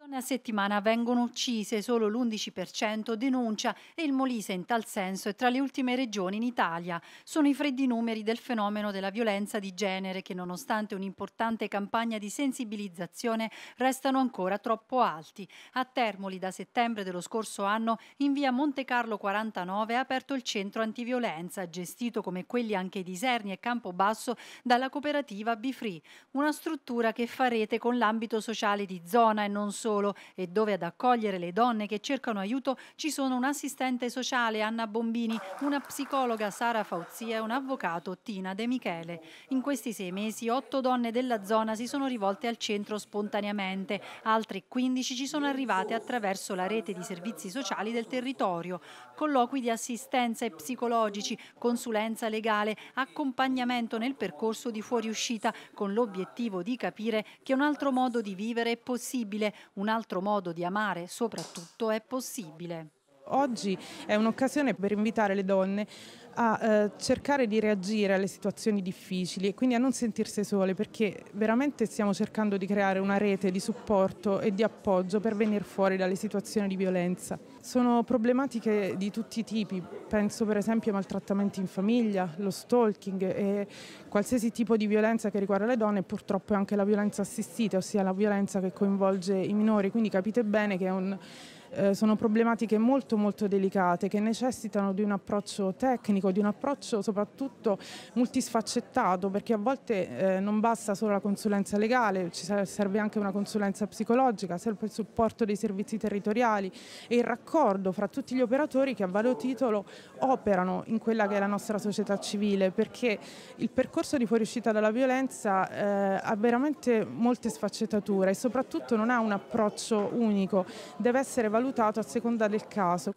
persone settimana vengono uccise, solo l'11% denuncia e il Molise in tal senso è tra le ultime regioni in Italia. Sono i freddi numeri del fenomeno della violenza di genere che nonostante un'importante campagna di sensibilizzazione restano ancora troppo alti. A Termoli da settembre dello scorso anno in via Monte Carlo 49 è aperto il centro antiviolenza, gestito come quelli anche di Iserni e Campobasso dalla cooperativa Bifree, una struttura che fa rete con l'ambito sociale di zona e non solo solo e dove ad accogliere le donne che cercano aiuto ci sono un'assistente sociale Anna Bombini, una psicologa Sara Fauzia e un avvocato Tina De Michele. In questi sei mesi otto donne della zona si sono rivolte al centro spontaneamente, altre 15 ci sono arrivate attraverso la rete di servizi sociali del territorio, colloqui di assistenza e psicologici, consulenza legale, accompagnamento nel percorso di fuoriuscita con l'obiettivo di capire che un altro modo di vivere è possibile, un altro modo di amare soprattutto è possibile. Oggi è un'occasione per invitare le donne a eh, cercare di reagire alle situazioni difficili e quindi a non sentirsi sole perché veramente stiamo cercando di creare una rete di supporto e di appoggio per venire fuori dalle situazioni di violenza. Sono problematiche di tutti i tipi, penso per esempio ai maltrattamenti in famiglia, lo stalking e qualsiasi tipo di violenza che riguarda le donne e purtroppo anche la violenza assistita, ossia la violenza che coinvolge i minori, quindi capite bene che è un eh, sono problematiche molto molto delicate che necessitano di un approccio tecnico, di un approccio soprattutto multisfaccettato perché a volte eh, non basta solo la consulenza legale, ci serve anche una consulenza psicologica, serve il supporto dei servizi territoriali e il raccordo fra tutti gli operatori che a vario titolo operano in quella che è la nostra società civile perché il percorso di fuoriuscita dalla violenza eh, ha veramente molte sfaccettature e soprattutto non ha un approccio unico, deve essere valutato valutato a seconda del caso.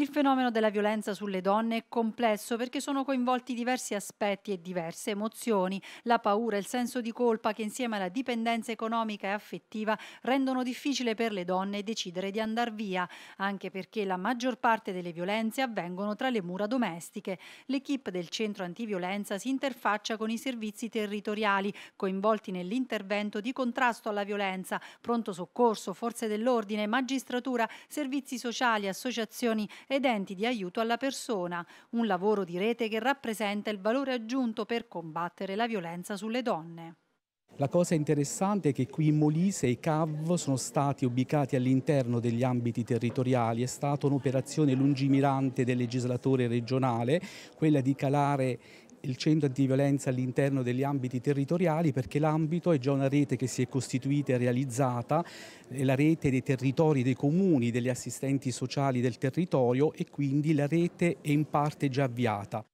Il fenomeno della violenza sulle donne è complesso perché sono coinvolti diversi aspetti e diverse emozioni, la paura e il senso di colpa che insieme alla dipendenza economica e affettiva rendono difficile per le donne decidere di andare via, anche perché la maggior parte delle violenze avvengono tra le mura domestiche. L'equipe del centro antiviolenza si interfaccia con i servizi territoriali coinvolti nell'intervento di contrasto alla violenza, pronto soccorso, forze dell'ordine, magistratura, servizi sociali, associazioni ed enti di aiuto alla persona, un lavoro di rete che rappresenta il valore aggiunto per combattere la violenza sulle donne. La cosa interessante è che qui in Molise i CAV sono stati ubicati all'interno degli ambiti territoriali, è stata un'operazione lungimirante del legislatore regionale, quella di calare il centro antiviolenza all'interno degli ambiti territoriali perché l'ambito è già una rete che si è costituita e realizzata, è la rete dei territori, dei comuni, degli assistenti sociali del territorio e quindi la rete è in parte già avviata.